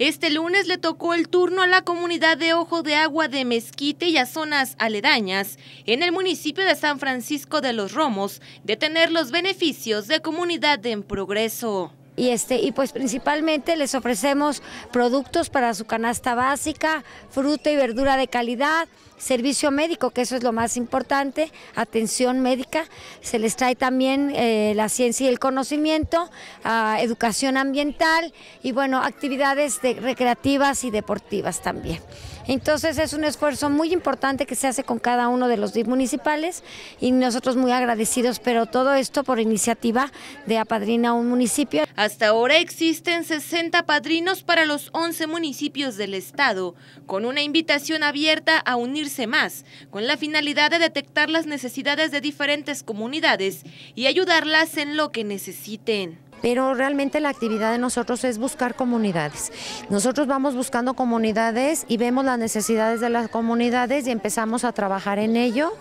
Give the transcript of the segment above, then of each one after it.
Este lunes le tocó el turno a la comunidad de Ojo de Agua de Mezquite y a zonas aledañas en el municipio de San Francisco de los Romos de tener los beneficios de comunidad en progreso y, este, y pues principalmente les ofrecemos productos para su canasta básica, fruta y verdura de calidad, servicio médico, que eso es lo más importante, atención médica, se les trae también eh, la ciencia y el conocimiento, ah, educación ambiental y bueno, actividades recreativas y deportivas también. Entonces es un esfuerzo muy importante que se hace con cada uno de los municipales y nosotros muy agradecidos, pero todo esto por iniciativa de Apadrina un municipio. Hasta ahora existen 60 padrinos para los 11 municipios del estado, con una invitación abierta a unirse más, con la finalidad de detectar las necesidades de diferentes comunidades y ayudarlas en lo que necesiten pero realmente la actividad de nosotros es buscar comunidades. Nosotros vamos buscando comunidades y vemos las necesidades de las comunidades y empezamos a trabajar en ello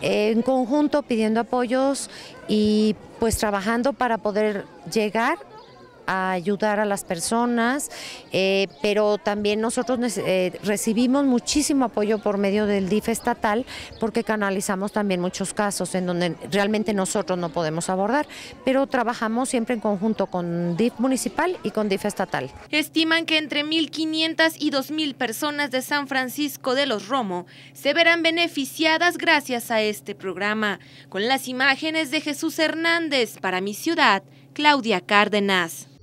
eh, en conjunto pidiendo apoyos y pues trabajando para poder llegar a ayudar a las personas, eh, pero también nosotros eh, recibimos muchísimo apoyo por medio del DIF estatal porque canalizamos también muchos casos en donde realmente nosotros no podemos abordar, pero trabajamos siempre en conjunto con DIF municipal y con DIF estatal. Estiman que entre 1.500 y 2.000 personas de San Francisco de los Romo se verán beneficiadas gracias a este programa. Con las imágenes de Jesús Hernández para mi ciudad, Claudia Cárdenas.